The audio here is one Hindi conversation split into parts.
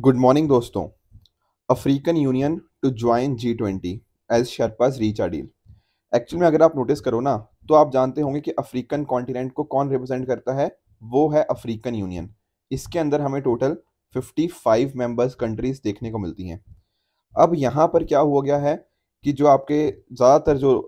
गुड मॉर्निंग दोस्तों African Union to join G twenty as sherpas reach a deal actual में अगर आप नोटिस करो ना तो आप जानते होंगे कि अफ्रीकन कॉन्टिनेंट को कौन रिप्रेजेंट करता है वो है अफ्रीकन यूनियन इसके अंदर हमें टोटल 55 मेंबर्स कंट्रीज देखने को मिलती हैं अब यहाँ पर क्या हुआ गया है कि जो आपके ज़्यादातर जो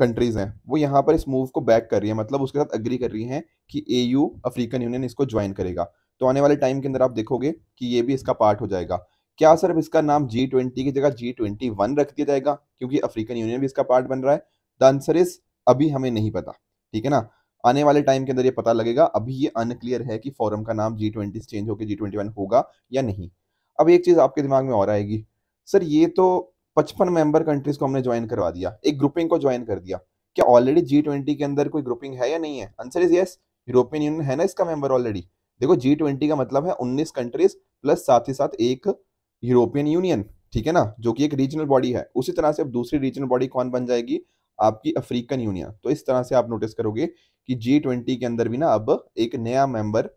कंट्रीज़ हैं वो यहाँ पर इस मूव को बैक कर रही है मतलब उसके साथ अग्री कर रही हैं कि ए अफ्रीकन यूनियन इसको ज्वाइन करेगा तो आने वाले टाइम के अंदर आप देखोगे कि ये भी इसका पार्ट हो जाएगा क्या सिर्फ इसका नाम जी ट्वेंटी की जगह जी ट्वेंटी वन रख दिया जाएगा क्योंकि अफ्रीकन यूनियन भी इसका पार्ट बन रहा है द आंसर इज अभी हमें नहीं पता ठीक है ना आने वाले टाइम के अंदर ये पता लगेगा अभी ये अनक्लियर है कि फोरम का नाम जी ट्वेंटी चेंज होकर जी ट्वेंटी वन होगा या नहीं अब एक चीज़ आपके दिमाग में और आएगी सर ये तो पचपन मेंबर कंट्रीज को हमने ज्वाइन करवा दिया एक ग्रुपिंग को ज्वाइन कर दिया क्या ऑलरेडी जी ट्वेंटी के अंदर कोई ग्रुपिंग है या नहीं है answer is yes European Union है ना इसका मेंबर ऑलरेडी देखो जी ट्वेंटी का मतलब है उन्नीस कंट्रीज प्लस साथ ही साथ एक यूरोपियन यूनियन ठीक है ना जो कि एक रीजनल बॉडी है उसी तरह से अब दूसरी रीजनल बॉडी कौन बन जाएगी आपकी अफ्रीकन यूनियन तो इस तरह से आप नोटिस करोगे कि जी ट्वेंटी के अंदर भी ना अब एक नया मेंबर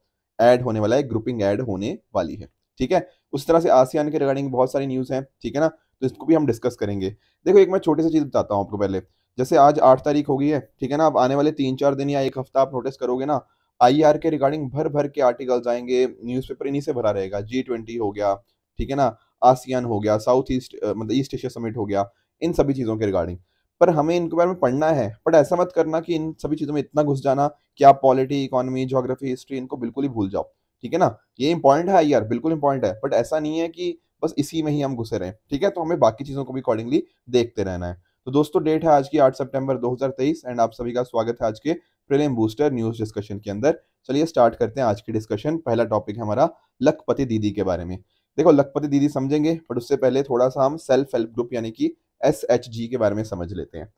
ऐड होने वाला है ग्रुपिंग ऐड होने वाली है ठीक है उस तरह से आसियान के रिगार्डिंग बहुत सारी न्यूज है ठीक है ना तो इसको भी हम डिस्कस करेंगे देखो एक मैं छोटी सी चीज बताता हूँ आपको पहले जैसे आज आठ तारीख हो गई है ठीक है ना अब आने वाले तीन चार दिन या एक हफ्ता आप नोटिस करोगे ना आई के रिगार्डिंग भर भर के आर्टिकल्स आएंगे पेपर इन्हीं से भरा रहेगा जी ट्वेंटी हो गया ठीक है ना आसियान हो गया साउथ ईस्ट मतलब ईस्ट एशिया समिट हो गया इन सभी चीज़ों के रिगार्डिंग पर हमें इनके बारे में पढ़ना है बट ऐसा मत करना कि इन सभी चीज़ों में इतना घुस जाना कि आप पॉलिटी इकोनॉमी जोग्राफी हिस्ट्री इनको बिल्कुल ही भूल जाओ ठीक है ना ये इंपॉर्टेंट है यार e बिल्कुल इंपॉर्टेंट है बट ऐसा नहीं है कि बस इसी में ही हम घुसे रहें ठीक है तो हमें बाकी चीज़ों को भी अकॉर्डिंगली देखते रहना है तो दोस्तों डेट है आज की 8 सितंबर 2023 एंड आप सभी का स्वागत है आज के प्रीलिम बूस्टर न्यूज डिस्कशन के अंदर चलिए स्टार्ट करते हैं आज की डिस्कशन पहला टॉपिक है हमारा लखपति दीदी के बारे में देखो लखपति दीदी समझेंगे बट उससे पहले थोड़ा सा हम सेल्फ हेल्प ग्रुप यानी कि एस के बारे में समझ लेते हैं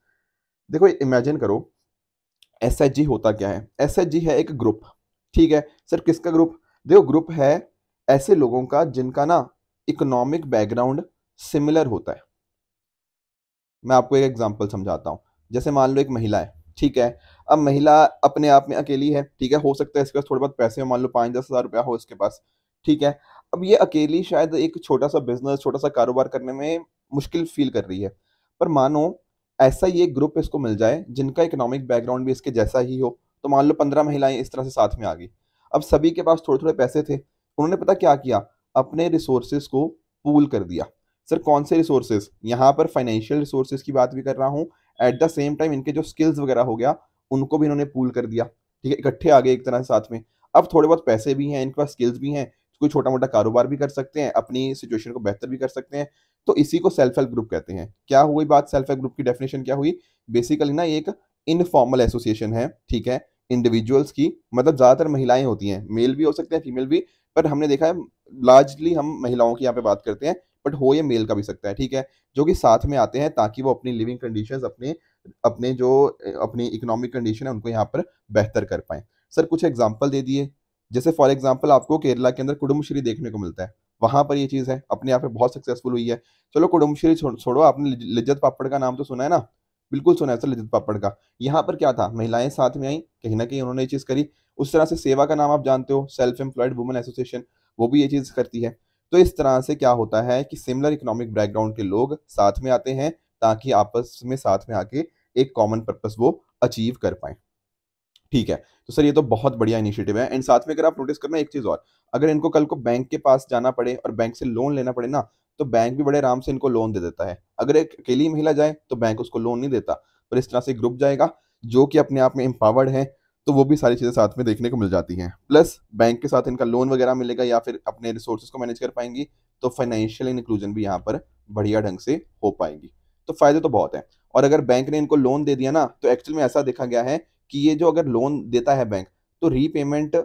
देखो इमेजिन करो एस होता क्या है एस है एक ग्रुप ठीक है सर किसका ग्रुप देखो ग्रुप है ऐसे लोगों का जिनका ना इकोनॉमिक बैकग्राउंड सिमिलर होता है मैं आपको एक एग्जाम्पल समझाता हूँ जैसे मान लो एक महिला है ठीक है अब महिला अपने आप में अकेली है ठीक है हो सकता है इसके पास थोड़े बहुत पैसे हो मान लो पाँच दस हज़ार रुपया हो इसके पास ठीक है अब ये अकेली शायद एक छोटा सा बिजनेस छोटा सा कारोबार करने में मुश्किल फील कर रही है पर मानो ऐसा ये ग्रुप इसको मिल जाए जिनका इकोनॉमिक बैकग्राउंड भी इसके जैसा ही हो तो मान लो पंद्रह महिलाएं इस तरह से साथ में आ गई अब सभी के पास थोड़े थोड़े पैसे थे उन्होंने पता क्या किया अपने रिसोर्सेज को पूल कर दिया सर कौन से रिसोर्सेज यहाँ पर फाइनेंशियल रिसोर्सेज की बात भी कर रहा हूँ एट द सेम टाइम इनके जो स्किल्स वगैरह हो गया उनको भी इन्होंने पूल कर दिया ठीक है इकट्ठे आ गए एक तरह से साथ में अब थोड़े बहुत पैसे भी हैं इनके पास स्किल्स भी हैं तो कोई छोटा मोटा कारोबार भी कर सकते हैं अपनी सिचुएशन को बेहतर भी कर सकते हैं तो इसी को सेल्फ हेल्प ग्रुप कहते हैं क्या हुई बात सेल्फ हेल्प ग्रुप की डेफिनेशन क्या हुई बेसिकली ना एक इनफॉर्मल एसोसिएशन है ठीक है इंडिविजुअल्स की मतलब ज़्यादातर महिलाएं होती हैं मेल भी हो सकते हैं फीमेल भी पर हमने देखा है लार्जली हम महिलाओं की यहाँ पे बात करते हैं बट हो ये मेल का भी सकता है ठीक है जो कि साथ में आते हैं ताकि वो अपनी लिविंग कंडीशन अपने अपने जो अपनी इकोनॉमिक कंडीशन है उनको यहाँ पर बेहतर कर पाए सर कुछ एग्जाम्पल दे दिए जैसे फॉर एग्जाम्पल आपको केरला के अंदर कुडुमश्री देखने को मिलता है वहां पर ये चीज़ है अपने आप में बहुत सक्सेसफुल हुई है चलो कुडुमश्री छोड़ छोड़ो आपने लिज्जत पापड़ का नाम तो सुना है ना बिल्कुल सुना है सर लिज्जत पापड़ का यहाँ पर क्या था महिलाएं साथ में आई कहीं ना कहीं उन्होंने ये चीज़ करी उस तरह से सेवा का नाम आप जानते हो सेल्फ एम्प्लॉयड वुमेन एसोसिएशन वो भी ये चीज़ करती है तो इस तरह से क्या होता है कि सिमिलर इकोनॉमिक बैकग्राउंड के लोग साथ में आते हैं ताकि आपस में साथ में आके एक कॉमन पर्पस वो अचीव कर पाए ठीक है तो सर ये तो बहुत बढ़िया इनिशिएटिव है एंड साथ में अगर आप नोटिस करना एक चीज़ और अगर इनको कल को बैंक के पास जाना पड़े और बैंक से लोन लेना पड़े ना तो बैंक भी बड़े आराम से इनको लोन दे देता है अगर एक अकेली महिला जाए तो बैंक उसको लोन नहीं देता पर इस तरह से ग्रुप जाएगा जो कि अपने आप में एम्पावर्ड है तो वो भी सारी चीज़ें साथ में देखने को मिल जाती हैं प्लस बैंक के साथ इनका लोन वगैरह मिलेगा या फिर अपने रिसोर्सेज को मैनेज कर पाएंगी तो फाइनेंशियल इंक्लूजन भी यहाँ पर बढ़िया ढंग से हो पाएगी तो फ़ायदे तो बहुत हैं और अगर बैंक ने इनको लोन दे दिया ना तो एक्चुअल में ऐसा देखा गया है कि ये जो अगर लोन देता है बैंक तो रीपेमेंट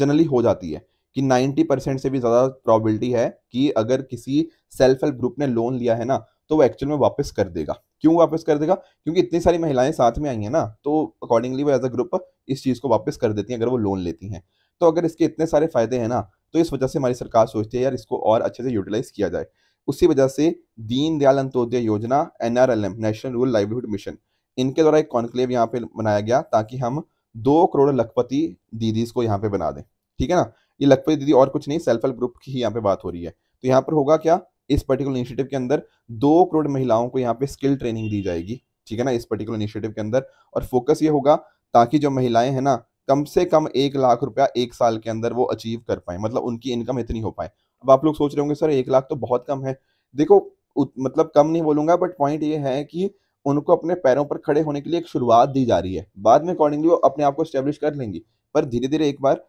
जनरली हो जाती है कि 90 परसेंट से भी ज़्यादा प्रॉबिलिटी है कि अगर किसी सेल्फ हेल्प ग्रुप ने लोन लिया है ना तो वो एक्चुअल में वापस कर देगा क्यों वापस कर देगा क्योंकि इतनी सारी महिलाएं साथ में आई हैं ना तो अकॉर्डिंगली वो एज अ ग्रुप इस चीज़ को वापस कर देती हैं अगर वो लोन लेती हैं तो अगर इसके इतने सारे फायदे हैं ना तो इस वजह से हमारी सरकार सोचती है यार इसको और अच्छे से यूटिलाइज किया जाए उसी वजह से Deendayal Antyodaya Yojana N national rural livelihood mission इनके द्वारा एक कॉन्क्लेव यहाँ पे बनाया गया ताकि हम दो करोड़ लखपति दीदीज को यहाँ पे बना दें ठीक है ना ये लखपति दीदी और कुछ नहीं सेल्फ हेल्प ग्रुप की ही यहाँ पे बात हो रही है तो यहाँ पर होगा क्या इस पर्टिकुलर इनिशिएटिव के अंदर दो करोड़ महिलाओं को यहाँ पे स्किल ट्रेनिंग दी जाएगी ठीक है ना इस पर्टिकुलर इनिशिएटिव के अंदर और फोकस ये होगा ताकि जो महिलाएं हैं ना कम से कम एक लाख रुपया एक साल के अंदर वो अचीव कर पाए मतलब उनकी इनकम इतनी हो पाए अब आप लोग सोच रहे होंगे सर एक लाख तो बहुत कम है देखो मतलब कम नहीं बोलूंगा बट पॉइंट ये है कि उनको अपने पैरों पर खड़े होने के लिए एक शुरुआत दी जा रही है बाद में अकॉर्डिंगली वो अपने आप को स्टेब्लिश कर लेंगी पर धीरे धीरे एक बार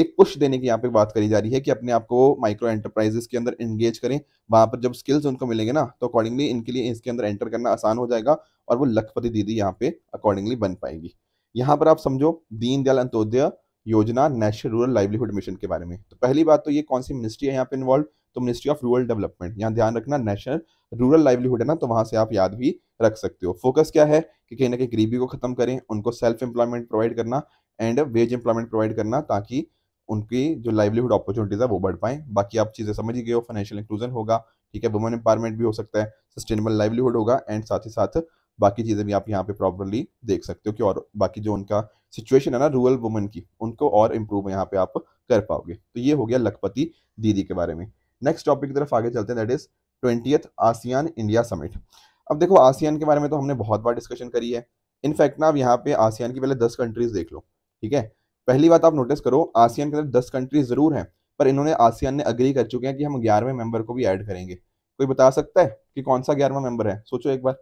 एक पुश देने की यहाँ पे बात करी जा रही है कि अपने आप को माइक्रो एंटरप्राइजेस के अंदर एंगेज करें वहां पर जब स्किल्स उनको मिलेंगे ना तो अकॉर्डिंगली इनके लिए इसके अंदर एंटर करना आसान हो जाएगा और वो लखपति दीदी यहाँ पे अकॉर्डिंगली बन पाएगी यहाँ पर आप समझो दीनदयाल अंत्योदय योजना नेशनल रूरल लाइवलीहुड मिशन के बारे में तो पहली बात तो ये कौन सी मिनिस्ट्री है यहाँ पे इन्वॉल्व तो मिनिस्ट्री ऑफ रूरल डेवलपमेंट यहाँ ध्यान रखना नेशनल रूरल लाइवलीहुड है ना तो वहां से आप याद भी रख सकते हो फोकस क्या है कि कहीं ना कहीं गरीबी को खत्म करें उनको सेल्फ एम्प्लॉयमेंट प्रोवाइड करना एंड वेज एम्प्लॉयमेंट प्रोवाइड करना ताकि उनकी जो लाइवलीहुड अपॉर्चुनिटीज़ है वो बढ़ पाए बाकी आप चीज़ें समझ ही गए हो फाइनेंशियल इंक्लूजन होगा ठीक है वुमेन एम्पावरमेंट भी हो सकता है सस्टेनेबल लाइवलीहुड होगा एंड साथ ही साथ बाकी चीज़ें भी आप यहाँ पे प्रॉपरली देख सकते हो कि और बाकी जो उनका सिचुएशन है ना रूरल वुमेन की उनको और इम्प्रूव यहाँ पे आप कर पाओगे तो ये हो गया लखपति दीदी के बारे में नेक्स्ट टॉपिक की तरफ आगे चलते हैं that is twentieth ASEAN India summit अब देखो आसियान के बारे में तो हमने बहुत बार डिस्कशन करी है इनफैक्ट ना आप यहाँ पे आसियान की पहले दस कंट्रीज देख लो ठीक है पहली बात आप नोटिस करो आसियान के अंदर दस कंट्री ज़रूर हैं पर इन्होंने आसियान ने अग्री कर चुके हैं कि हम ग्यारहवें मेंबर को भी ऐड करेंगे कोई बता सकता है कि कौन सा ग्यारहवा मेंबर है सोचो एक बार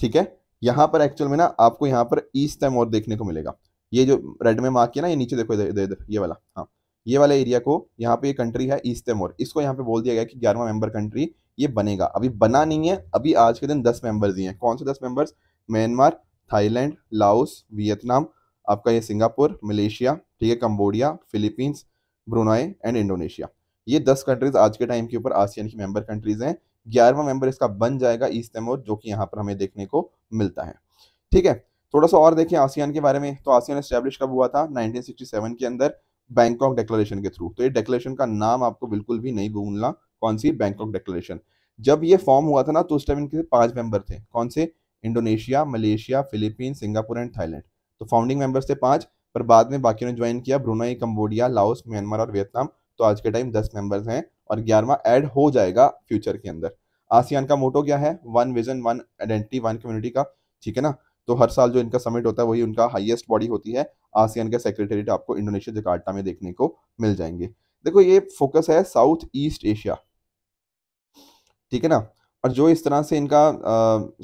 ठीक है यहाँ पर एक्चुअल में ना आपको यहाँ पर ईस्ट और देखने को मिलेगा ये जो रेड में मार्क किया ना ये नीचे देखो इधर इधर ये वाला हाँ ये वाला एरिया को यहाँ पे ये कंट्री है ईस्ट तैमोर इसको यहाँ पे बोल दिया गया कि ग्यारहवा मेंबर कंट्री ये बनेगा अभी बना नहीं है अभी आज के दिन दस मेंबर्स ही हैं कौन से दस members Myanmar Thailand Laos Vietnam आपका ये सिंगापुर मलेशिया ठीक है Cambodia Philippines Brunei and Indonesia ये दस कंट्रीज आज के टाइम के ऊपर आसियान की मेंबर कंट्रीज हैं ग्यारहवा मेंबर इसका बन जाएगा ईस्ट तैमोर जो कि यहाँ पर हमें देखने को मिलता है ठीक है थोड़ा सा और देखें आसियान के बारे में तो आसियान स्टैब्लिश कब हुआ था 1967 के अंदर बैंकॉक डेक्लेशन के थ्रू तो ये डेक्लेशन का नाम आपको बिल्कुल भी नहीं भूलना कौन सी बैंकॉक डेक्लेशन जब ये फॉर्म हुआ था ना तो उस टाइम इनके पांच मेंबर थे कौन से Indonesia Malaysia Philippines Singapore and Thailand तो फाउंडिंग मेंबर्स थे पांच पर बाद में बाकी ने ज्वाइन किया ब्रुनाई कंबोडिया लाओस म्यांमार और वियतनाम तो आज के टाइम दस मेंबर्स हैं और ग्यारहवा ऐड हो जाएगा फ्यूचर के अंदर आसियान का मोटो क्या है one vision one identity one community का ठीक है ना तो हर साल जो इनका समिट होता है वही उनका हाइएस्ट बॉडी होती है आसियान का सेक्रेटरीट आपको इंडोनेशिया जकार्टा में देखने को मिल जाएंगे देखो ये फोकस है साउथ ईस्ट एशिया ठीक है ना और जो इस तरह से इनका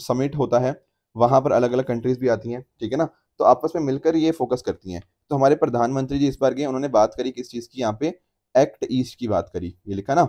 समिट होता है वहां पर अलग अलग कंट्रीज भी आती हैं ठीक है ना तो आपस में मिलकर ये फोकस करती हैं तो हमारे प्रधानमंत्री जी इस बार गए उन्होंने बात करी किस चीज़ की यहाँ पे एक्ट ईस्ट की बात करी ये लिखा ना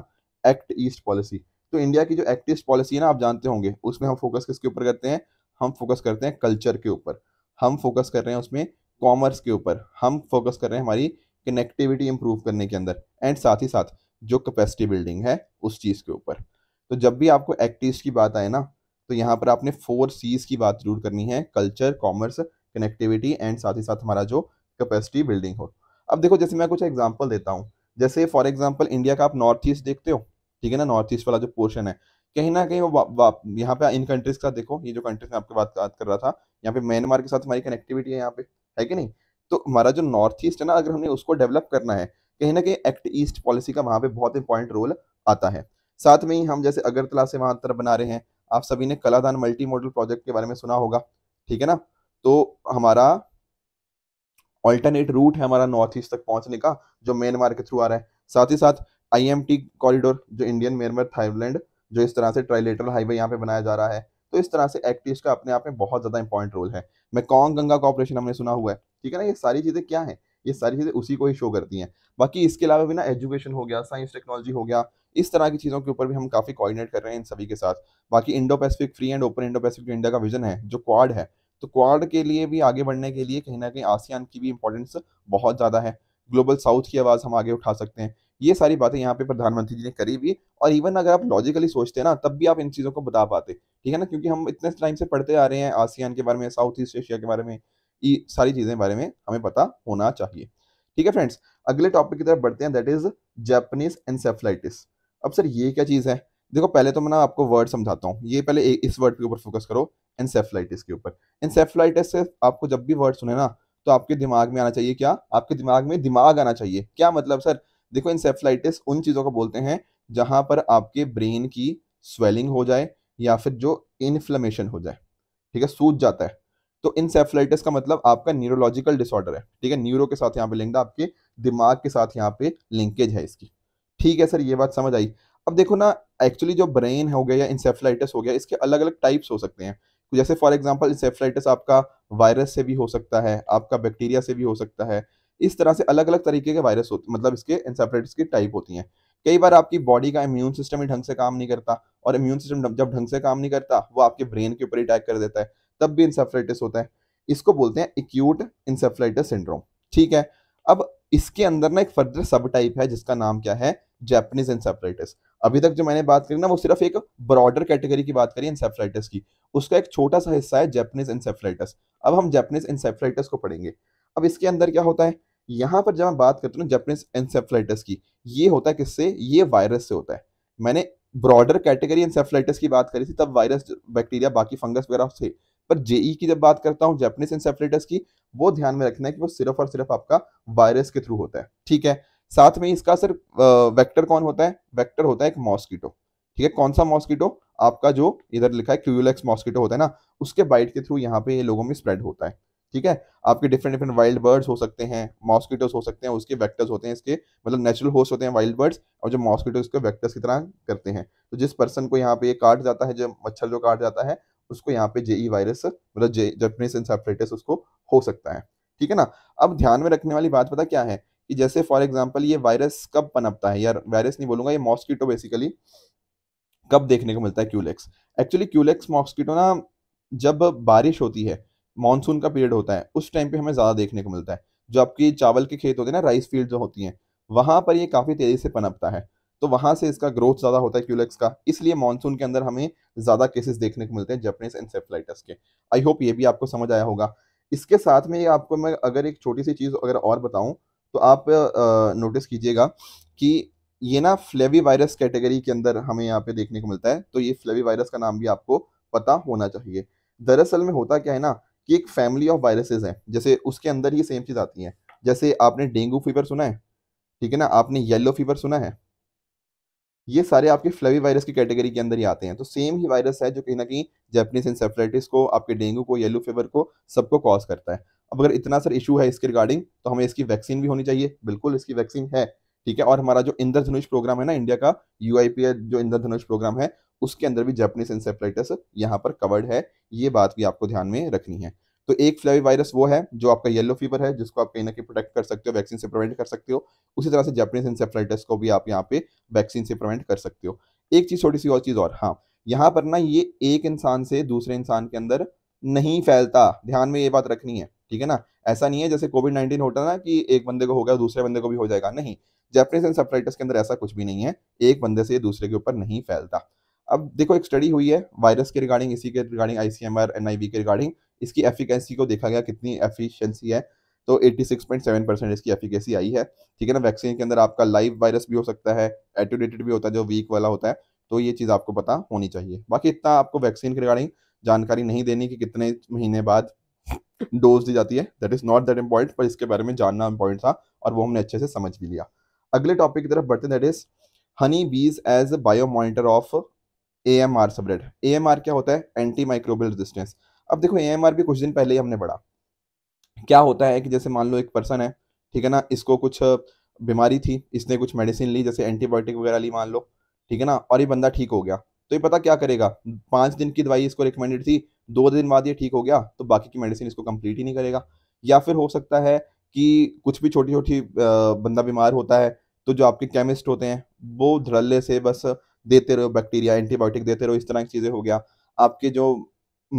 एक्ट ईस्ट पॉलिसी तो इंडिया की जो एक्ट ईस्ट पॉलिसी है ना आप जानते होंगे उसमें हम फोकस किसके ऊपर करते हैं हम फोकस करते हैं कल्चर के ऊपर हम फोकस कर रहे हैं उसमें कॉमर्स के ऊपर हम फोकस कर रहे हैं हमारी कनेक्टिविटी इंप्रूव करने के अंदर एंड साथ ही साथ जो कैपेसिटी बिल्डिंग है उस चीज़ के ऊपर तो जब भी आपको एक्ट ईस्ट की बात आए ना तो यहाँ पर आपने फोर सीज की बात जरूर करनी है कल्चर कॉमर्स कनेक्टिविटी एंड साथ ही साथ हमारा जो कैपेसिटी बिल्डिंग हो अब देखो जैसे मैं कुछ एग्जाम्पल देता हूँ जैसे फॉर एग्जाम्पल इंडिया का आप नॉर्थ ईस्ट देखते हो ठीक है ना नॉर्थ ईस्ट वाला जो पोर्शन है कहीं ना कहीं वो यहाँ पे इन कंट्रीज का देखो ये जो कंट्रीज में आपके बात बात कर रहा था यहाँ पे म्यांमार के साथ हमारी कनेक्टिविटी है यहाँ पे है कि नहीं तो हमारा जो नॉर्थ ईस्ट है ना अगर हमने उसको डेवलप करना है कहीं ना कहीं एक्ट ईस्ट पॉलिसी का वहाँ पे बहुत इंपॉर्टेंट रोल आता है साथ में ही हम जैसे अगरतला से वहाँ तरफ बना रहे हैं आप सभी ने कलादान मल्टी मॉडल प्रोजेक्ट के बारे में सुना होगा ठीक है ना तो हमारा ऑल्टरनेट रूट है हमारा नॉर्थ ईस्ट तक पहुंचने का जो म्यांमार के थ्रू आ रहा है साथ ही साथ आईएमटी कॉरिडोर जो इंडियन म्यांमार थाईलैंड जो इस तरह से ट्राइलेटरल हाईवे यहाँ पे बनाया जा रहा है तो इस तरह से एक्ट ईस्ट का अपने आप में बहुत ज़्यादा इंपॉर्टेंट रोल है मैं कॉन्ग गंगा का ऑपरेशन हमने सुना हुआ है ठीक है ना ये सारी चीज़ें क्या है ये सारी चीज़ें उसी को ही शो करती हैं बाकी इसके अलावा भी ना एजुकेशन हो गया साइंस टेक्नोलॉजी हो गया इस तरह की चीज़ों के ऊपर भी हम काफ़ी कोऑर्डिनेट कर रहे हैं इन सभी के साथ बाकी Indo Pacific free and open Indo Pacific India का विजन है जो क्वाड है तो क्वाड के लिए भी आगे बढ़ने के लिए कहीं ना कहीं आसियान की भी इंपॉर्टेंस बहुत ज़्यादा है ग्लोबल साउथ की आवाज़ हम आगे उठा सकते हैं ये सारी बातें यहाँ पे प्रधानमंत्री जी ने करी भी और इवन अगर आप लॉजिकली सोचते हैं ना तब भी आप इन चीज़ों को बता पाते ठीक है ना क्योंकि हम इतने टाइम से पढ़ते आ रहे हैं आसियान के बारे में साउथ ईस्ट एशिया के बारे में ये सारी चीज़ें बारे में हमें पता होना चाहिए ठीक है फ्रेंड्स अगले टॉपिक की तरफ बढ़ते हैं दैट इज़ जैपनीज एनसेफ्लाइटिस अब सर ये क्या चीज़ है देखो पहले तो मैं ना आपको वर्ड समझाता हूँ ये पहले इस वर्ड के ऊपर फोकस करो एनसेफ्लाइटिस के ऊपर एनसेफ्लाइटिस से आपको जब भी वर्ड सुने ना तो आपके दिमाग में आना चाहिए क्या आपके दिमाग में दिमाग आना चाहिए क्या मतलब सर देखो इंसेफ्लाइटिस उन चीज़ों को बोलते हैं जहां पर आपके ब्रेन की स्वेलिंग हो जाए या फिर जो इन्फ्लेमेशन हो जाए ठीक है सूज जाता है तो इंसेफ्लाइटिस का मतलब आपका न्यूरोलॉजिकल डिसऑर्डर है ठीक है न्यूरो के साथ यहाँ पे लिंक आपके दिमाग के साथ यहाँ पे लिंकेज है इसकी ठीक है सर ये बात समझ आई अब देखो ना एक्चुअली जो ब्रेन हो गया या इंसेफ्लाइटिस हो गया इसके अलग अलग टाइप्स हो सकते हैं जैसे फॉर एग्जाम्पल इंसेफ्लाइटिस आपका वायरस से भी हो सकता है आपका बैक्टीरिया से भी हो सकता है इस तरह से अलग अलग तरीके के वायरस होते मतलब इसके इंसेफ्लाइटिस की टाइप होती हैं कई बार आपकी बॉडी का इम्यून सिस्टम ही ढंग से काम नहीं करता और इम्यून सिस्टम जब ढंग से काम नहीं करता वो आपके ब्रेन के ऊपर अटैक कर देता है तब भी इंसेफ्लाइटिस होता है इसको बोलते हैं एक्यूट इंसेफ्लाइटिस सिंड्रोम ठीक है अब इसके अंदर ना एक फर्दर सब टाइप है जिसका नाम क्या है जैपनीज इंसेफ्लाइटिस अभी तक जो मैंने बात करी ना वो सिर्फ एक ब्रॉडर कैटेगरी की बात करी इंसेफ्लाइटिस की उसका एक छोटा सा हिस्सा है जैपनीज इंसेफ्लाइटिस अब हम जैपनीज इंसेफ्लाइटिस को पढ़ेंगे अब इसके अंदर क्या होता है यहाँ पर जब मैं बात करता हूँ जैपनीज इंसेफ्लाइटिस की ये होता है किससे ये वायरस से होता है मैंने ब्रॉडर कैटेगरी इंसेफ्लाइटिस की बात करी थी तब वायरस बैक्टीरिया बाकी फंगस वगैरह थे पर जेई e की जब बात करता हूँ जैपनीज इंसेफ्लाइटिस की वो ध्यान में रखना है कि वो सिर्फ और सिर्फ आपका वायरस के थ्रू होता है ठीक है साथ में इसका सर वेक्टर कौन होता है वेक्टर होता है एक मॉस्किटो ठीक है कौन सा मॉस्किटो आपका जो इधर लिखा है क्यूलेक्स मॉस्किटो होता है ना उसके बाइट के थ्रू यहाँ पे ये लोगों में स्प्रेड होता है ठीक है आपके डिफरेंट डिफरेंट वाइल्ड बर्ड्स हो सकते हैं मॉस्किटोस हो सकते हैं उसके वेक्टर्स होते हैं इसके मतलब नेचुरल होस्ट होते हैं वाइल्ड बर्ड्स और जो मॉस्किटो इसके वेक्टर्स की तरह करते हैं तो जिस पर्सन को यहाँ पे ये काट जाता है जो मच्छर जो काट जाता है उसको यहाँ पे जेई वायरस e मतलब जे जपनीस इंसेप्रेटिस उसको हो सकता है ठीक है ना अब ध्यान में रखने वाली बात पता क्या है कि जैसे फॉर एग्जाम्पल ये वायरस कब पनपता है यार वायरस नहीं बोलूंगा ये मॉस्किटो बेसिकली कब देखने को मिलता है क्यूलेक्स एक्चुअली क्यूलेक्स मॉस्किटो ना जब बारिश होती है मानसून का पीरियड होता है उस टाइम पे हमें ज़्यादा देखने को मिलता है जो आपकी चावल के खेत होते हैं ना राइस फील्ड जो होती हैं वहां पर ये काफ़ी तेज़ी से पनपता है तो वहां से इसका ग्रोथ ज़्यादा होता है क्यूलेक्स का इसलिए मानसून के अंदर हमें ज़्यादा केसेस देखने को मिलते हैं जपनीस इंसेफ्लाइटस के आई होप ये भी आपको समझ आया होगा इसके साथ में ये आपको मैं अगर एक छोटी सी चीज़ अगर और बताऊं तो आप नोटिस कीजिएगा कि ये ना फ्लेवी वायरस कैटेगरी के अंदर हमें यहाँ पे देखने को मिलता है तो ये फ्लेवी वायरस का नाम भी आपको पता होना चाहिए दरअसल में होता क्या है ना कि एक फैमिली ऑफ वायरसेस है जैसे उसके अंदर ही सेम चीज़ आती है जैसे आपने डेंगू फीवर सुना है ठीक है ना आपने येलो फीवर सुना है ये सारे आपके फ्लेवी वायरस की कैटेगरी के अंदर ही आते हैं तो सेम ही वायरस है जो कहीं ना कहीं जैपनीज इंसेफ्लाइटिस को आपके डेंगू को येलो फीवर को सबको कॉज करता है अब अगर इतना सर इशू है इसके रिगार्डिंग तो हमें इसकी वैक्सीन भी होनी चाहिए बिल्कुल इसकी वैक्सीन है ठीक है और हमारा जो इंद्रधनुष प्रोग्राम है ना इंडिया का यू जो इंद्रधनुष प्रोग्राम है उसके अंदर भी जैपनीज इंसेफ्लाइटिस यहाँ पर कवर्ड है ये बात भी आपको ध्यान में रखनी है तो एक फ्लैवी वायरस वो है जो आपका येलो फीवर है जिसको आप कहीं ना कहीं प्रोटेक्ट कर सकते हो वैक्सीन से प्रिवेंट कर सकते हो उसी तरह से जैपनीज इंसेफ्लाइटिस को भी आप यहाँ पे वैक्सीन से प्रिवेंट कर सकते हो एक चीज़ छोटी सी और चीज़ और हाँ यहाँ पर ना ये एक इंसान से दूसरे इंसान के अंदर नहीं फैलता ध्यान में ये बात रखनी है ठीक है ना ऐसा नहीं है जैसे कोविड नाइन्टीन होता ना कि एक बंदे को हो गया दूसरे बंदे को भी हो जाएगा नहीं जैपनीज एंड सबटाइटस के अंदर ऐसा कुछ भी नहीं है एक बंदे से दूसरे के ऊपर नहीं फैलता अब देखो एक स्टडी हुई है वायरस के रिगार्डिंग इसी के regarding ICMR N I V के रिगार्डिंग इसकी एफिकेसी को देखा गया कितनी एफिशिएंसी है तो 86.7 परसेंट इसकी एफिकेसी आई है ठीक है ना वैक्सीन के अंदर आपका लाइव वायरस भी हो सकता है एटोडेटेड भी होता है जो वीक वाला होता है तो ये चीज़ आपको पता होनी चाहिए बाकी इतना आपको वैक्सीन के रिगार्डिंग जानकारी नहीं देनी कि कितने महीने बाद डोज दी जाती है that is not that important पर इसके बारे में जानना इम्पॉर्टेंट था और वो हमने अच्छे से समझ भी लिया अगले टॉपिक की तरफ बढ़ते that is honey bees as a bio monitor of A M R सबरेट ए एम आर क्या होता है एंटी माइक्रोबियल रेजिस्टेंस अब देखो ए एम आर भी कुछ दिन पहले ही हमने पढ़ा क्या होता है कि जैसे मान लो एक पर्सन है ठीक है ना इसको कुछ बीमारी थी इसने कुछ मेडिसिन ली जैसे एंटीबायोटिक वगैरह ली मान लो ठीक है ना और ये बंदा ठीक हो गया तो ये पता क्या करेगा पांच दिन की दवाई इसको रिकमेंडेड थी दो दिन बाद ये ठीक हो गया तो बाकी की मेडिसिन इसको कंप्लीट ही नहीं करेगा या फिर हो सकता है कि कुछ भी छोटी छोटी बंदा बीमार होता है तो जो आपके केमिस्ट होते हैं वो धड़ल्ले से बस देते रहो बैक्टीरिया एंटीबायोटिक देते रहो इस तरह की चीज़ें हो गया आपके जो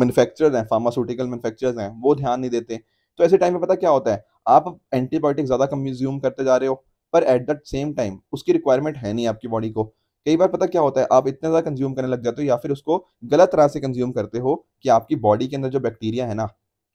मैनुफैक्चरर हैं फार्मास्यूटिकल मैनुफैक्चरर्स हैं वो ध्यान नहीं देते तो ऐसे टाइम में पता क्या होता है आप एंटीबायोटिक ज़्यादा कम्यूज्यूम करते जा रहे हो पर एट दैट सेम टाइम उसकी रिक्वायरमेंट है नहीं आपकी बॉडी को कई बार पता क्या होता है आप इतना ज़्यादा कंज्यूम करने लग जाते हो या फिर उसको गलत तरह से कंज्यूम करते हो कि आपकी बॉडी के अंदर जो बैक्टीरिया है ना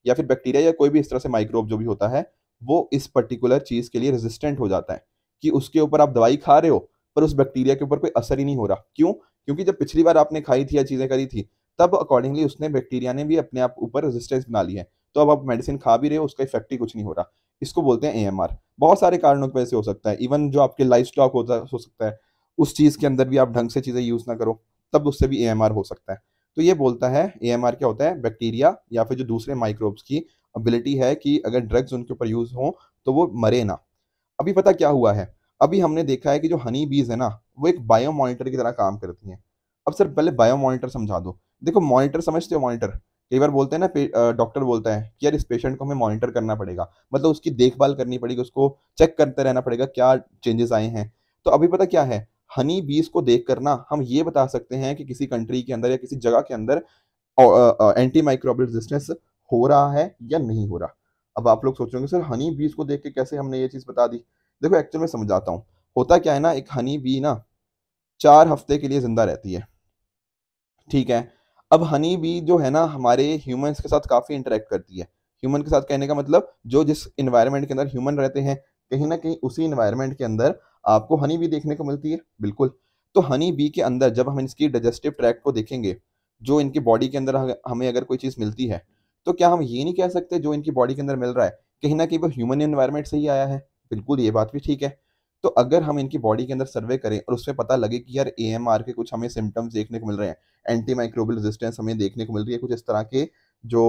या फिर बैक्टीरिया या कोई भी इस तरह से माइक्रोब जो भी होता है वो इस पर्टिकुलर चीज़ के लिए रेजिस्टेंट हो जाता है कि उसके ऊपर आप दवाई खा रहे हो पर उस बैक्टीरिया के ऊपर कोई असर ही नहीं हो रहा क्यों क्योंकि जब पिछली बार आपने खाई थी या चीज़ें करी थी तब अकॉर्डिंगली उसने बैक्टीरिया ने भी अपने आप ऊपर रेजिस्टेंस बना ली है तो अब आप मेडिसिन खा भी रहे हो उसका इफेक्ट ही कुछ नहीं हो रहा इसको बोलते हैं ए बहुत सारे कारणों की वजह से हो सकता है इवन जो आपके लाइफ स्टॉक होता हो सकता है उस चीज़ के अंदर भी आप ढंग से चीज़ें यूज़ ना करो तब उससे भी ए हो सकता है तो ये बोलता है ए क्या होता है बैक्टीरिया या फिर जो दूसरे माइक्रोब्स की अबिलिटी है कि अगर ड्रग्स उनके ऊपर यूज़ हों तो वो मरे ना अभी पता क्या हुआ है अभी हमने देखा है कि जो हनी बीज है ना वो एक बायो मॉनिटर की तरह काम करती हैं अब सर पहले बायो मॉनिटर समझा दो देखो मॉनिटर समझते हो मॉनिटर कई बार बोलते हैं ना डॉक्टर बोलता है कि यार इस पेशेंट को हमें मॉनिटर करना पड़ेगा मतलब उसकी देखभाल करनी पड़ेगी उसको चेक करते रहना पड़ेगा क्या चेंजेस आए हैं तो अभी पता क्या है हनी बीज को देख कर ना हम ये बता सकते हैं कि किसी कंट्री के अंदर या किसी जगह के अंदर एंटी माइक्रोबल रेजिस्टेंस हो रहा है या नहीं हो रहा अब आप लोग सोचोगे सर हनी बीस को देख के कैसे हमने ये चीज़ बता दी देखो एक्चुअल में समझाता हूँ होता क्या है ना एक हनी बी ना चार हफ्ते के लिए ज़िंदा रहती है ठीक है अब हनी बी जो है ना हमारे ह्यूमंस के साथ काफ़ी इंटरेक्ट करती है ह्यूमन के साथ कहने का मतलब जो जिस इन्वायरमेंट के अंदर ह्यूमन रहते हैं कहीं ना कहीं उसी इन्वायरमेंट के अंदर आपको हनी भी देखने को मिलती है बिल्कुल तो हनी बी के अंदर जब हम इसकी डाइजेस्टिव ट्रैक को देखेंगे जो इनकी बॉडी के अंदर हमें अगर कोई चीज़ मिलती है तो क्या हम ये नहीं कह सकते जो इनकी बॉडी के अंदर मिल रहा है कहीं ना कहीं वो ह्यूमन इन्वायरमेंट से ही आया है बिल्कुल ये बात भी ठीक है तो अगर हम इनकी बॉडी के अंदर सर्वे करें और उसमें पता लगे कि यार ए के कुछ हमें सिम्टम्स देखने को मिल रहे हैं एंटी माइक्रोबल रेजिस्टेंस हमें देखने को मिल रही है कुछ इस तरह के जो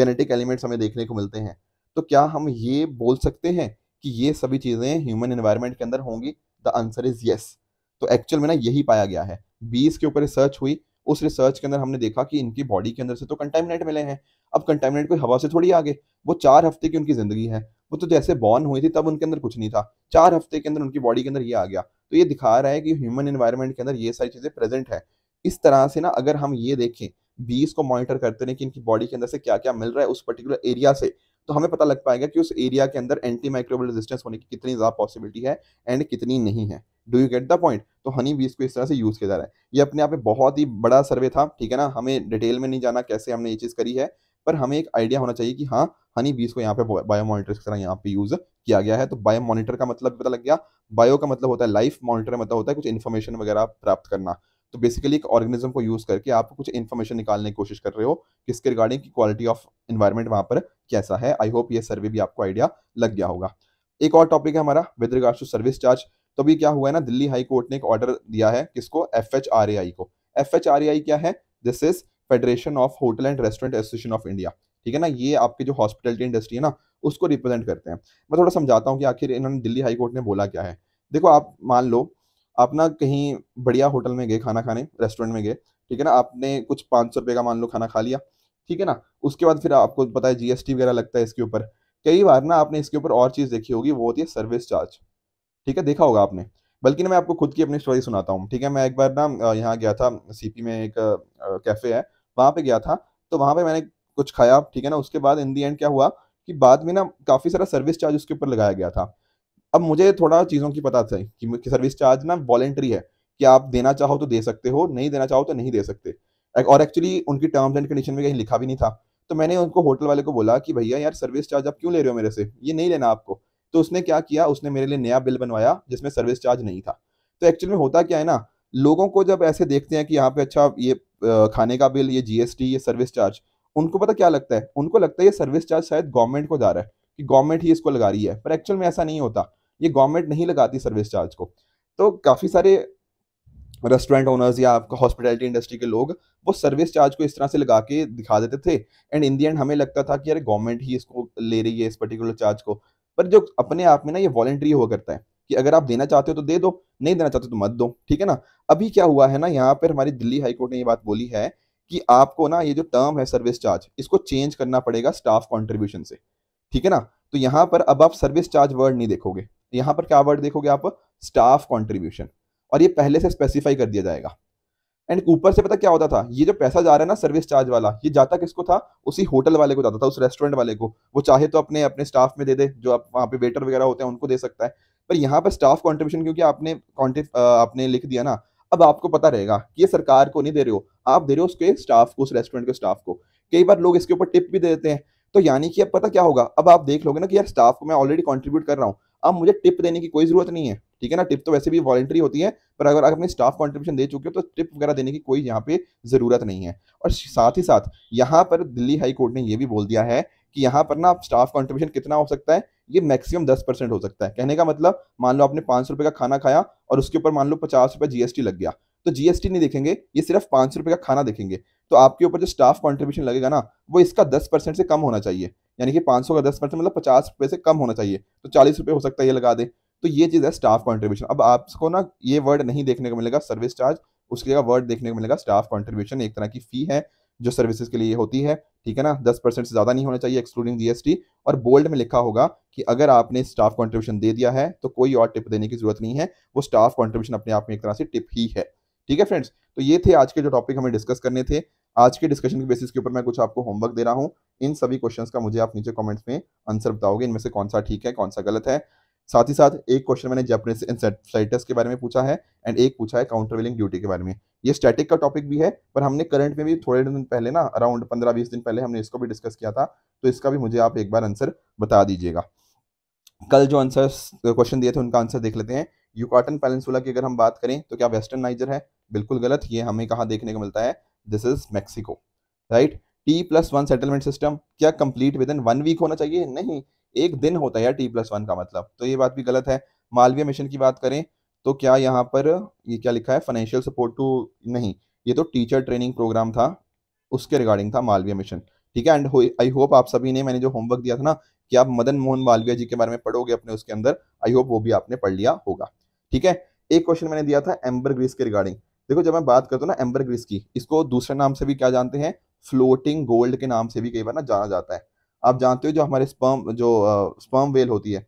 जेनेटिक एलिमेंट्स हमें देखने को मिलते हैं तो क्या हम ये बोल सकते हैं कि ये सभी चीज़ें ह्यूमन इन्वायरमेंट के अंदर होंगी द आंसर इज़ येस तो एक्चुअल में ना यही पाया गया है बीस के ऊपर रिसर्च हुई उस रिसर्च के अंदर हमने देखा कि इनकी बॉडी के अंदर से तो कंटेमिनेट मिले हैं अब कंटेमिनेट कोई हवा से थोड़ी आगे वो चार हफ्ते की उनकी ज़िंदगी है वो तो जैसे बॉर्न हुई थी तब उनके अंदर कुछ नहीं था चार हफ्ते के अंदर उनकी बॉडी के अंदर ये आ गया तो ये दिखा रहा है कि ह्यूमन इन्वायरमेंट के अंदर ये सारी चीज़ें प्रेजेंट है इस तरह से ना अगर हम ये देखें बीस को मॉनिटर करते रहे कि इनकी बॉडी के अंदर से क्या क्या मिल रहा है उस पर्टिकुलर एरिया से तो हमें पता लग पाएगा कि उस एरिया के अंदर एंटी माइक्रोबल रेजिस्टेंस होने की कितनी ज़्यादा पॉसिबिलिटी है एंड कितनी नहीं है do you get the point तो हनी बीज को इस तरह से यूज़ किया जा रहा है ये अपने आप में बहुत ही बड़ा सर्वे था ठीक है ना हमें डिटेल में नहीं जाना कैसे हमने ये चीज़ करी है पर हमें एक आइडिया होना चाहिए कि हाँ हनी बीज को यहाँ पे बायो मॉनिटर की तरह यहाँ पे यूज़ किया गया है तो बायो मॉनिटर का मतलब पता लग गया बायो का मतलब होता है लाइफ मॉनिटर मतलब होता है कुछ इन्फॉर्मेशन वगैरह प्राप्त करना तो बेसिकली एक ऑर्गेनिज्म को यूज करके आप कुछ इन्फॉर्मेशन निकालने की कोशिश कर रहे हो किसके रिगार्डिंग की क्वालिटी ऑफ इन्वायरमेंट वहां पर कैसा है आई होप ये सर्वे भी आपको आइडिया लग गया होगा एक और टॉपिक है हमारा with regard to service charge तो अभी क्या हुआ है ना दिल्ली हाई कोर्ट ने एक ऑर्डर दिया है किसको F H R A I को F H R A I क्या है this is Federation of Hotel and Restaurant Association of India ठीक है ना ये आपके जो हॉस्पिटलिटी इंडस्ट्री है ना उसको रिप्रेजेंट करते हैं मैं थोड़ा समझाता हूँ कि आखिर इन्होंने दिल्ली हाई कोर्ट ने बोला क्या है देखो आप मान लो आप ना कहीं बढ़िया होटल में गए खाना खाने रेस्टोरेंट में गए ठीक है ना आपने कुछ पाँच सौ रुपये का मान लो खाना खा लिया ठीक है ना उसके बाद फिर आपको पता है जीएसटी वगैरह लगता है इसके ऊपर कई बार ना आपने इसके ऊपर और चीज़ देखी होगी वो होती है सर्विस चार्ज ठीक है देखा होगा आपने बल्कि ना मैं आपको खुद की अपनी स्टोरी सुनाता हूँ ठीक है मैं एक बार ना यहाँ गया था सीपी में एक कैफ़े है वहाँ पे गया था तो वहाँ पे मैंने कुछ खाया ठीक है ना उसके बाद इन दी एंड क्या हुआ कि बाद में ना काफ़ी सारा सर्विस चार्ज उसके ऊपर लगाया गया था अब मुझे थोड़ा चीज़ों की पता था कि सर्विस चार्ज ना वॉलेंट्री है कि आप देना चाहो तो दे सकते हो नहीं देना चाहो तो नहीं दे सकते और एक्चुअली उनकी टर्म्स एंड कंडीशन में कहीं लिखा भी नहीं था तो मैंने उनको होटल वाले को बोला कि भैया यार सर्विस चार्ज आप क्यों ले रहे हो मेरे से ये नहीं लेना आपको तो उसने क्या किया उसने मेरे लिए नया बिल बनवाया जिसमें सर्विस चार्ज नहीं था तो एक्चुअल में होता क्या है ना लोगों को जब ऐसे देखते हैं कि यहाँ पे अच्छा ये खाने का बिल ये जीएसटी ये सर्विस चार्ज उनको पता क्या लगता है उनको लगता है ये सर्विस चार्ज शायद गवर्नमेंट को जा रहा है कि गवर्नमेंट ही इसको लगा रही है पर एक्चुअल में ऐसा नहीं होता ये गवर्नमेंट नहीं लगाती सर्विस चार्ज को तो काफ़ी सारे रेस्टोरेंट ओनर्स या आपका हॉस्पिटैलिटी इंडस्ट्री के लोग वो सर्विस चार्ज को इस तरह से लगा के दिखा देते थे एंड इन दी एंड हमें लगता था कि यार गवर्नमेंट ही इसको ले रही है इस पर्टिकुलर चार्ज को पर जो अपने आप में ना ये वॉलेंट्री हुआ करता है कि अगर आप देना चाहते हो तो दे दो नहीं देना चाहते तो मत दो ठीक है ना अभी क्या हुआ है ना यहाँ पर हमारी दिल्ली हाईकोर्ट ने ये बात बोली है कि आपको ना ये जो टर्म है सर्विस चार्ज इसको चेंज करना पड़ेगा स्टाफ कॉन्ट्रीब्यूशन से ठीक है ना तो यहाँ पर अब आप सर्विस चार्ज वर्ड नहीं देखोगे यहाँ पर क्या वर्ड देखोगे आप स्टाफ कॉन्ट्रीब्यूशन और ये पहले से स्पेसिफाई कर दिया जाएगा एंड ऊपर से पता क्या होता था ये जो पैसा जा रहा है ना सर्विस चार्ज वाला ये जाता किसको था उसी होटल वाले को जाता था उस रेस्टोरेंट वाले को वो चाहे तो अपने अपने स्टाफ में दे दे जो आप वहाँ पे वेटर वगैरह होते हैं उनको दे सकता है पर यहाँ पर स्टाफ कॉन्ट्रीब्यूशन क्योंकि आपने आपने लिख दिया ना अब आपको पता रहेगा कि ये सरकार को नहीं दे रहे हो आप दे रहे हो उसके स्टाफ को उस रेस्टोरेंट के स्टाफ को कई बार लोग इसके ऊपर टिप भी दे देते हैं तो यानी कि अब पता क्या होगा अब आप देख लोगे ना कि यार स्टाफ को मैं ऑलरेडी कॉन्ट्रीब्यूट कर रहा हूँ अब मुझे टिप देने की कोई ज़रूरत नहीं है ठीक है ना टिप तो वैसे भी वॉलेंट्री होती है पर अगर आप अपने स्टाफ कॉन्ट्रीब्यूशन दे चुके हो तो टिप वगैरह देने की कोई यहाँ पे ज़रूरत नहीं है और साथ ही साथ यहाँ पर दिल्ली हाई कोर्ट ने यह भी बोल दिया है कि यहाँ पर ना स्टाफ कॉन्ट्रीब्यूशन कितना हो सकता है ये मैक्सिमम दस परसेंट हो सकता है कहने का मतलब मान लो आपने पाँच सौ रुपये का खाना खाया और उसके ऊपर मान लो पचास रुपये जीएसटी लग गया तो जीएसटी नहीं देखेंगे ये सिर्फ पांच रुपये का खाना देखेंगे तो आपके ऊपर जो स्टाफ कॉन्ट्रीब्यूशन लगेगा ना वो इसका दस परसेंट से कम होना चाहिए यानी कि पांच सौ का दस परसेंट मतलब पचास रुपये से कम होना चाहिए तो चालीस रुपये हो सकता है ये लगा दे तो ये चीज़ है स्टाफ कॉन्ट्रीब्यूशन अब आपको ना ये वर्ड नहीं देखने को मिलेगा सर्विस चार्ज उसके जगह वर्ड देखने को मिलेगा स्टाफ कॉन्ट्रीब्यूशन एक तरह की फ़ी है जो सर्विसेज के लिए होती है ठीक है ना दस परसेंट से ज़्यादा नहीं होना चाहिए एक्सक्लूडिंग जीएसटी और बोल्ड में लिखा होगा कि अगर आपने स्टाफ कॉन्ट्रीब्यूशन दे दिया है तो कोई और टिप देने की जरूरत नहीं है वो स्टाफ कॉन्ट्रीब्यूशन अपने आप में एक तरह से टिप ही है ठीक है फ्रेंड्स तो ये थे आज के जो टॉपिक हमें डिस्कस करने थे आज के डिस्कशन के बेसिस के ऊपर मैं कुछ आपको होमवर्क दे रहा हूँ इन सभी क्वेश्चन का मुझे आप नीचे कॉमेंट्स में आंसर बताओगे इनमें से कौन सा ठीक है कौन सा गलत है साथ ही साथ एक क्वेश्चन मैंने जपनीज इंसेक्टिसाइटस के बारे में पूछा है एंड एक पूछा है काउंटरवेलिंग ड्यूटी के बारे में ये स्टैटिक का टॉपिक भी है पर हमने करंट में भी थोड़े दिन पहले ना अराउंड पंद्रह बीस दिन पहले हमने इसको भी डिस्कस किया था तो इसका भी मुझे आप एक बार आंसर बता दीजिएगा कल जो आंसर क्वेश्चन दिए थे उनका आंसर देख लेते हैं यूकॉटन पेनसुला की अगर हम बात करें तो क्या वेस्टर्न नाइजर है बिल्कुल गलत ये हमें कहाँ देखने को मिलता है this is Mexico right T plus one settlement system क्या complete within one week होना चाहिए नहीं एक दिन होता है टी प्लस वन का मतलब तो ये बात भी गलत है मालवीय मिशन की बात करें तो क्या यहाँ पर ये क्या लिखा है फाइनेंशियल सपोर्ट टू नहीं ये तो टीचर ट्रेनिंग प्रोग्राम था उसके रिगार्डिंग था मालवीय मिशन ठीक है एंड आई होप आप सभी ने मैंने जो होमवर्क दिया था ना कि आप मदन मोहन मालवीय जी के बारे में पढ़ोगे अपने उसके अंदर आई होप वो भी आपने पढ़ लिया होगा ठीक है एक क्वेश्चन मैंने दिया था एम्बर ग्रीस के रिगार्डिंग देखो जब मैं बात करता हूँ ना एम्बर ग्रीस की इसको दूसरे नाम से भी क्या जानते हैं फ्लोटिंग गोल्ड के नाम से भी कई बार ना जाना जाता है आप जानते हो जो हमारे स्पर्म जो स्पर्म वेल होती है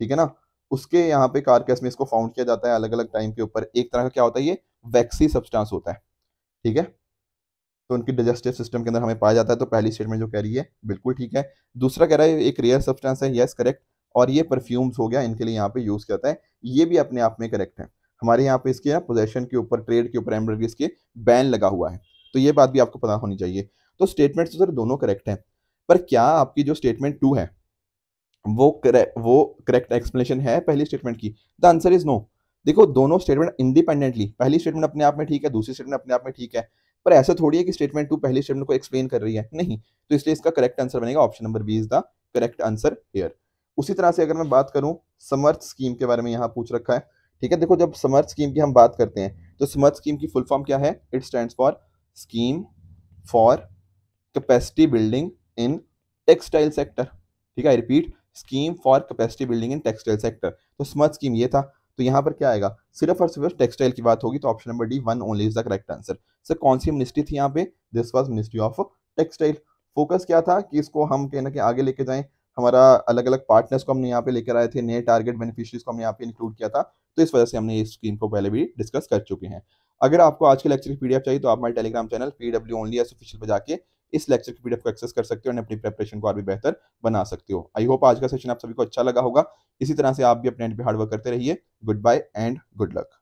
ठीक है ना उसके यहाँ पे कारकेस में इसको फाउंड किया जाता है अलग अलग टाइम के ऊपर एक तरह का क्या होता है ये वैक्सी सब्सटेंस होता है ठीक है तो उनकी डाइजेस्टिव सिस्टम के अंदर हमें पाया जाता है तो पहली स्टेटमेंट जो कह रही है बिल्कुल ठीक है दूसरा कह रहा है एक रेयर सब्सटेंस है यस करेक्ट और ये परफ्यूम्स हो गया इनके लिए यहाँ पे यूज़ करता है ये भी अपने आप में करेक्ट है हमारे यहाँ पे इसके ना पोजेशन के ऊपर ट्रेड के ऊपर एम्ब्रॉयडरी इसके बैन लगा हुआ है तो ये बात भी आपको पता होनी चाहिए तो स्टेटमेंट सर तो दोनों करेक्ट हैं पर क्या आपकी जो स्टेटमेंट टू है वो करे, वो करेक्ट एक्सप्लेनेशन है पहली स्टेटमेंट की द आंसर इज नो देखो दोनों स्टेटमेंट इंडिपेंडेंटली पहली स्टेटमेंट अपने आप में ठीक है दूसरी स्टेटमेंट अपने आप में ठीक है पर ऐसा थोड़ी है कि स्टेटमेंट टू पहली स्टेटमेंट को एक्सप्लेन कर रही है नहीं तो इसलिए इसका करेक्ट आंसर बनेगा option number B is the correct answer here उसी तरह से अगर मैं बात करूं समर्थ स्कीम के बारे में यहाँ पूछ रखा है ठीक है देखो जब समर्थ स्कीम की हम बात करते हैं तो समर्थ स्कीम की फुल फॉर्म क्या है it stand for scheme for capacity building in textile sector ठीक है repeat scheme for capacity building in textile sector तो समर्थ स्कीम ये था तो यहाँ पर क्या आएगा सिर्फ और सिर्फ टेक्सटाइल की बात होगी तो option number D one only is the correct answer sir कौन सी मिनिस्ट्री थी यहाँ पे this was ministry of textile focus क्या था कि इसको हम कहना के आगे लेके जाएं हमारा अलग अलग पार्टनर्स को हमने यहाँ पे लेकर आए थे नए टारगेट बेनिफिशरीज को हमने यहाँ पे इंक्लूड किया था तो इस वजह से हमने इस स्कीम को पहले भी डिस्कस कर चुके हैं अगर आपको आज के लेक्चर की पीडीएफ चाहिए तो आप हमारे Telegram channel P W only S official पर जाकर इस लेक्चर की पीडीएफ को एक्सेस कर सकते हो और अपनी प्रेपरेशन को और भी बेहतर बना सकते हो आई होप आज का सेशन आप सभी को अच्छा लगा होगा इसी तरह से आप भी अपने एंड पे हार्डवर्क करते रहिए goodbye and good luck